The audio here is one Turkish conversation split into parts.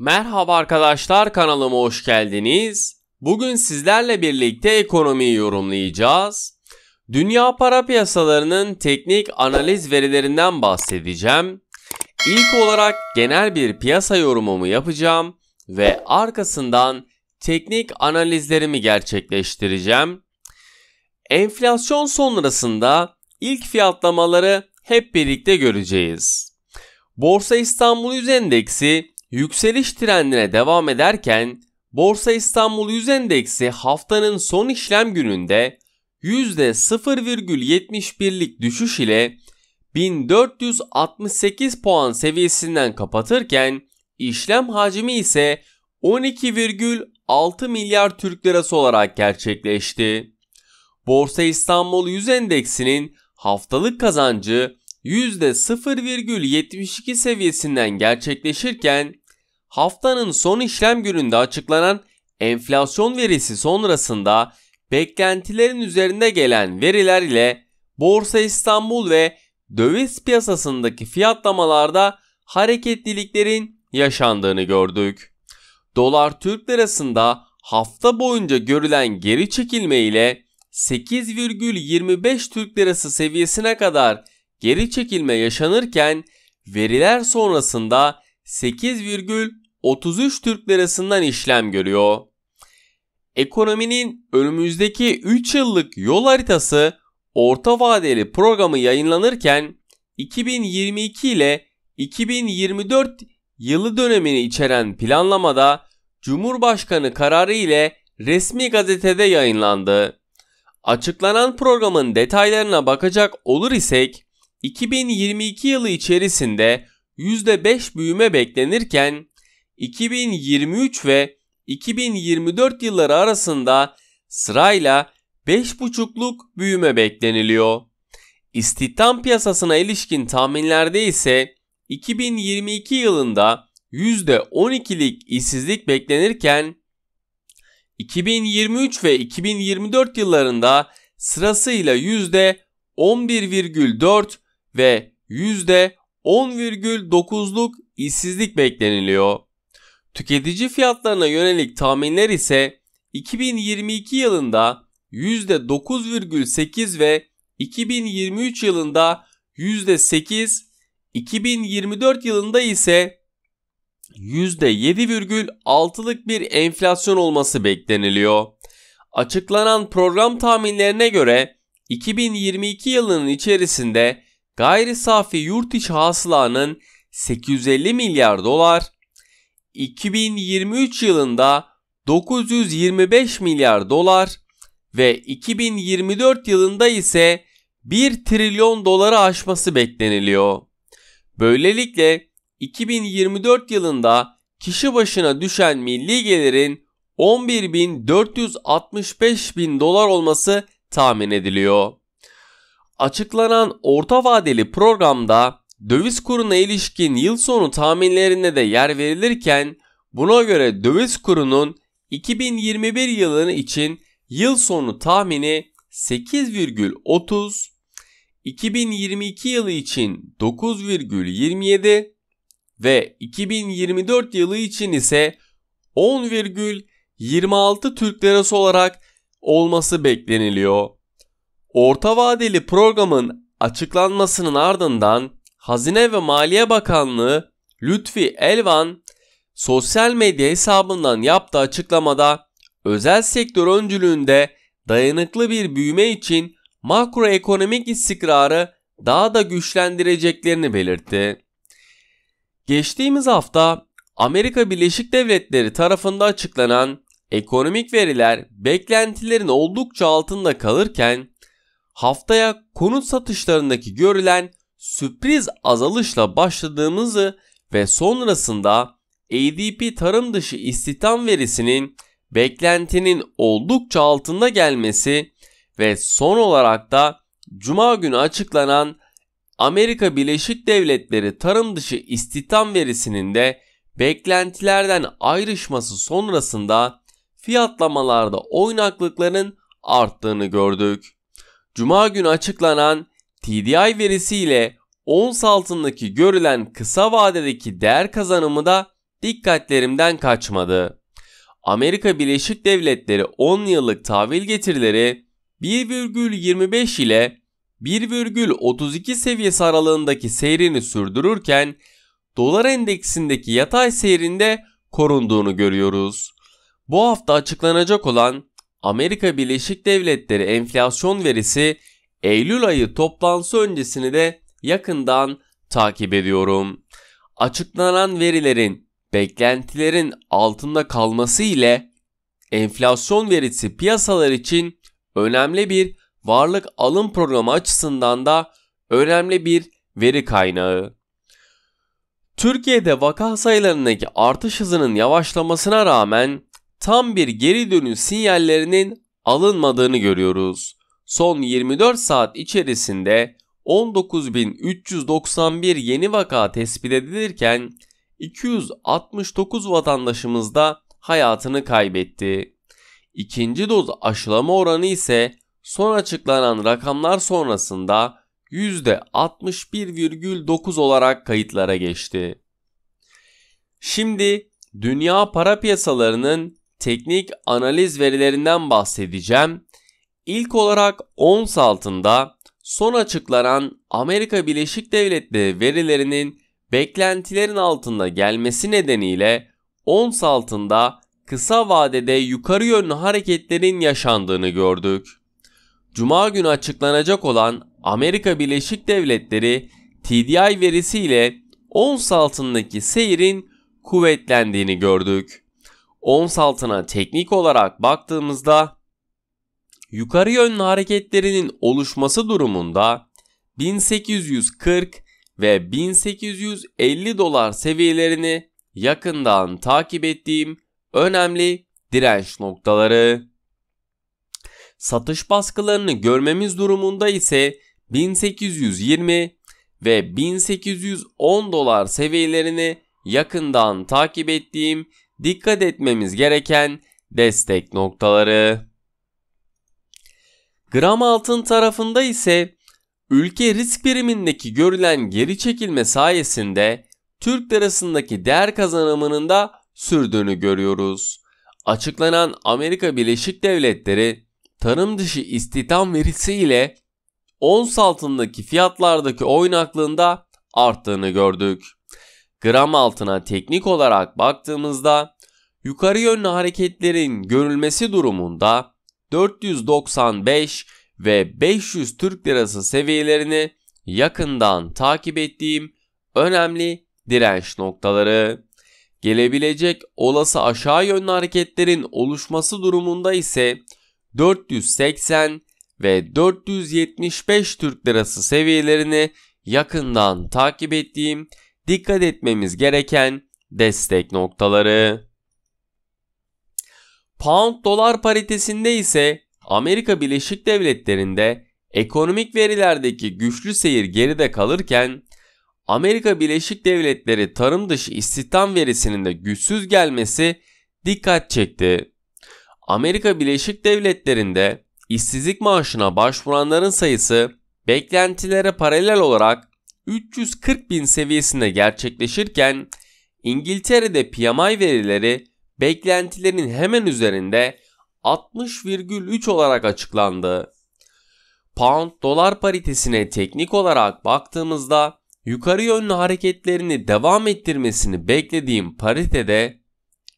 Merhaba arkadaşlar kanalıma hoş geldiniz. Bugün sizlerle birlikte ekonomiyi yorumlayacağız. Dünya para piyasalarının teknik analiz verilerinden bahsedeceğim. İlk olarak genel bir piyasa yorumumu yapacağım ve arkasından teknik analizlerimi gerçekleştireceğim. Enflasyon sonrasında ilk fiyatlamaları hep birlikte göreceğiz. Borsa İstanbul Yüz Endeksi Yükseliş trendine devam ederken Borsa İstanbul Yüz Endeksi haftanın son işlem gününde %0,71'lik düşüş ile 1468 puan seviyesinden kapatırken işlem hacmi ise 12,6 milyar Türk lirası olarak gerçekleşti. Borsa İstanbul Yüz Endeksinin haftalık kazancı %0,72 seviyesinden gerçekleşirken haftanın son işlem gününde açıklanan enflasyon verisi sonrasında beklentilerin üzerinde gelen veriler ile Borsa İstanbul ve döviz piyasasındaki fiyatlamalarda hareketliliklerin yaşandığını gördük. Dolar Türk lirasında hafta boyunca görülen geri çekilme ile 8,25 Türk lirası seviyesine kadar geri çekilme yaşanırken veriler sonrasında 8,33 Türk lirasından işlem görüyor. Ekonominin önümüzdeki 3 yıllık yol haritası orta vadeli programı yayınlanırken 2022 ile 2024 yılı dönemini içeren planlamada Cumhurbaşkanı kararı ile resmi gazetede yayınlandı. Açıklanan programın detaylarına bakacak olur isek 2022 yılı içerisinde %5 büyüme beklenirken 2023 ve 2024 yılları arasında sırayla 5,5'luk büyüme bekleniliyor. İstihdam piyasasına ilişkin tahminlerde ise 2022 yılında %12'lik işsizlik beklenirken 2023 ve 2024 yıllarında sırasıyla %11,4 ve %10,9'luk işsizlik bekleniliyor. Tüketici fiyatlarına yönelik tahminler ise 2022 yılında %9,8 ve 2023 yılında %8, 2024 yılında ise %7,6'lık bir enflasyon olması bekleniliyor. Açıklanan program tahminlerine göre 2022 yılının içerisinde gayri safi yurt içi hasılanın 850 milyar dolar, 2023 yılında 925 milyar dolar ve 2024 yılında ise 1 trilyon doları aşması bekleniliyor. Böylelikle 2024 yılında kişi başına düşen milli gelirin 11.465 bin dolar olması tahmin ediliyor. Açıklanan orta vadeli programda döviz kuruna ilişkin yıl sonu tahminlerine de yer verilirken buna göre döviz kurunun 2021 yılını için yıl sonu tahmini 8,30, 2022 yılı için 9,27 ve 2024 yılı için ise 10,26 Türk Lirası olarak olması bekleniliyor. Orta vadeli programın açıklanmasının ardından Hazine ve Maliye Bakanlığı Lütfi Elvan sosyal medya hesabından yaptığı açıklamada özel sektör öncülüğünde dayanıklı bir büyüme için makroekonomik istikrarı daha da güçlendireceklerini belirtti. Geçtiğimiz hafta Amerika Birleşik Devletleri tarafında açıklanan ekonomik veriler beklentilerin oldukça altında kalırken haftaya konut satışlarındaki görülen sürpriz azalışla başladığımızı ve sonrasında ADP tarım dışı istihdam verisinin beklentinin oldukça altında gelmesi ve son olarak da cuma günü açıklanan Amerika Birleşik Devletleri tarım dışı istihdam verisinin de beklentilerden ayrışması sonrasında fiyatlamalarda oynaklıkların arttığını gördük. Cuma günü açıklanan TDI verisiyle ons altındaki görülen kısa vadedeki değer kazanımı da dikkatlerimden kaçmadı. Amerika Birleşik Devletleri 10 yıllık tahvil getirileri 1,25 ile 1,32 seviyesi aralığındaki seyrini sürdürürken dolar endeksindeki yatay seyrinde korunduğunu görüyoruz. Bu hafta açıklanacak olan Amerika Birleşik Devletleri enflasyon verisi Eylül ayı toplantısı öncesini de yakından takip ediyorum. Açıklanan verilerin beklentilerin altında kalması ile enflasyon verisi piyasalar için önemli bir varlık alım programı açısından da önemli bir veri kaynağı. Türkiye'de vaka sayılarındaki artış hızının yavaşlamasına rağmen tam bir geri dönüş sinyallerinin alınmadığını görüyoruz. Son 24 saat içerisinde 19.391 yeni vaka tespit edilirken 269 vatandaşımız da hayatını kaybetti. İkinci doz aşılama oranı ise son açıklanan rakamlar sonrasında %61,9 olarak kayıtlara geçti. Şimdi dünya para piyasalarının teknik analiz verilerinden bahsedeceğim. İlk olarak ONS altında son açıklanan Amerika Birleşik Devletleri verilerinin beklentilerin altında gelmesi nedeniyle ONS altında kısa vadede yukarı yönlü hareketlerin yaşandığını gördük. Cuma günü açıklanacak olan Amerika Birleşik Devletleri TDI verisiyle ons altındaki seyirin kuvvetlendiğini gördük ons altına teknik olarak baktığımızda yukarı yönlü hareketlerinin oluşması durumunda 1840 ve 1850 dolar seviyelerini yakından takip ettiğim önemli direnç noktaları. Satış baskılarını görmemiz durumunda ise 1820 ve 1810 dolar seviyelerini yakından takip ettiğim dikkat etmemiz gereken destek noktaları. Gram altın tarafında ise ülke risk birimindeki görülen geri çekilme sayesinde Türk lirasındaki değer kazanımının da sürdüğünü görüyoruz. Açıklanan Amerika Birleşik Devletleri tarım dışı istihdam verisi ile ons altındaki fiyatlardaki oynaklığında arttığını gördük. Gram altına teknik olarak baktığımızda yukarı yönlü hareketlerin görülmesi durumunda 495 ve 500 Türk Lirası seviyelerini yakından takip ettiğim önemli direnç noktaları. Gelebilecek olası aşağı yönlü hareketlerin oluşması durumunda ise 480 ve 475 Türk Lirası seviyelerini yakından takip ettiğim dikkat etmemiz gereken destek noktaları. Pound dolar paritesinde ise Amerika Birleşik Devletleri'nde ekonomik verilerdeki güçlü seyir geride kalırken Amerika Birleşik Devletleri tarım dışı istihdam verisinin de güçsüz gelmesi dikkat çekti. Amerika Birleşik Devletleri'nde işsizlik maaşına başvuranların sayısı beklentilere paralel olarak 340 bin seviyesinde gerçekleşirken İngiltere'de PMI verileri beklentilerin hemen üzerinde 60,3 olarak açıklandı. Pound dolar paritesine teknik olarak baktığımızda yukarı yönlü hareketlerini devam ettirmesini beklediğim paritede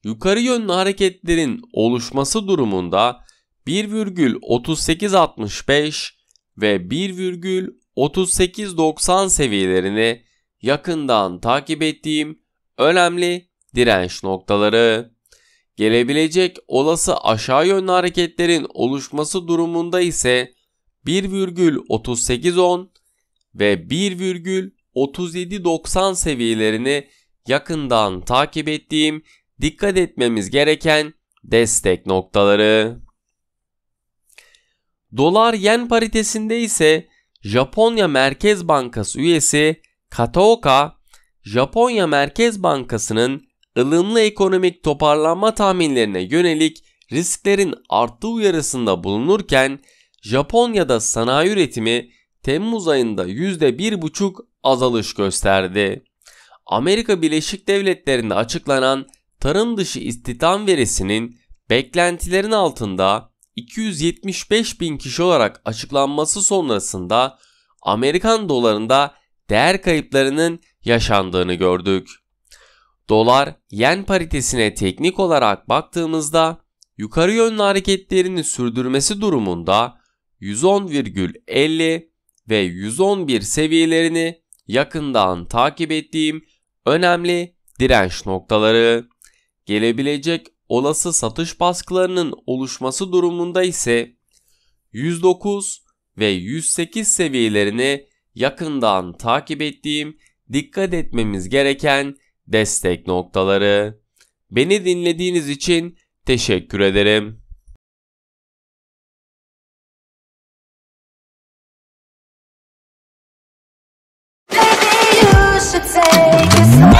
yukarı yönlü hareketlerin oluşması durumunda 1,3865 ve 1,38 38-90 seviyelerini yakından takip ettiğim önemli direnç noktaları. Gelebilecek olası aşağı yönlü hareketlerin oluşması durumunda ise 1,3810 ve 1,3790 seviyelerini yakından takip ettiğim dikkat etmemiz gereken destek noktaları. Dolar yen paritesinde ise Japonya Merkez Bankası üyesi Kataoka, Japonya Merkez Bankası'nın ılımlı ekonomik toparlanma tahminlerine yönelik risklerin arttığı uyarısında bulunurken Japonya'da sanayi üretimi Temmuz ayında %1,5 azalış gösterdi. Amerika Birleşik Devletleri'nde açıklanan tarım dışı istihdam verisinin beklentilerin altında 275 bin kişi olarak açıklanması sonrasında Amerikan dolarında değer kayıplarının yaşandığını gördük. Dolar yen paritesine teknik olarak baktığımızda yukarı yönlü hareketlerini sürdürmesi durumunda 110,50 ve 111 seviyelerini yakından takip ettiğim önemli direnç noktaları. Gelebilecek olası satış baskılarının oluşması durumunda ise 109 ve 108 seviyelerini yakından takip ettiğim dikkat etmemiz gereken destek noktaları. Beni dinlediğiniz için teşekkür ederim. Baby, you